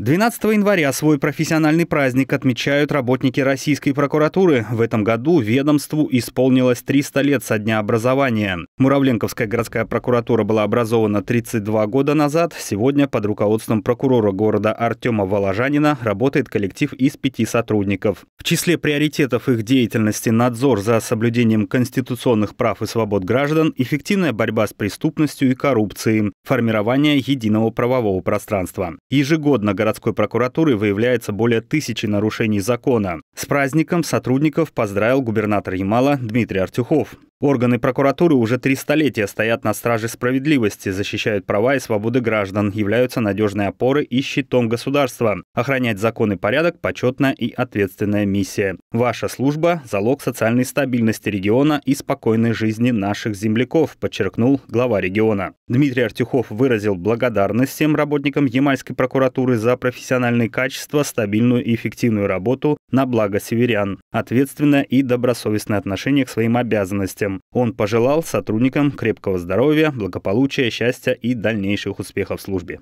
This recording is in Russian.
12 января свой профессиональный праздник отмечают работники российской прокуратуры. В этом году ведомству исполнилось 300 лет со дня образования. Муравленковская городская прокуратура была образована 32 года назад. Сегодня под руководством прокурора города Артема Воложанина работает коллектив из пяти сотрудников. В числе приоритетов их деятельности надзор за соблюдением конституционных прав и свобод граждан, эффективная борьба с преступностью и коррупцией, формирование единого правового пространства. Ежегодно городская городской прокуратуры выявляется более тысячи нарушений закона. С праздником сотрудников поздравил губернатор Ямала Дмитрий Артюхов. Органы прокуратуры уже три столетия стоят на страже справедливости, защищают права и свободы граждан, являются надежной опорой и щитом государства. Охранять закон и порядок – почетная и ответственная миссия. Ваша служба – залог социальной стабильности региона и спокойной жизни наших земляков, подчеркнул глава региона. Дмитрий Артюхов выразил благодарность всем работникам Ямальской прокуратуры за профессиональные качества, стабильную и эффективную работу на благо северян, ответственное и добросовестное отношение к своим обязанностям Андреевичем. Он пожелал сотрудникам крепкого здоровья, благополучия, счастья и дальнейших успехов в службе.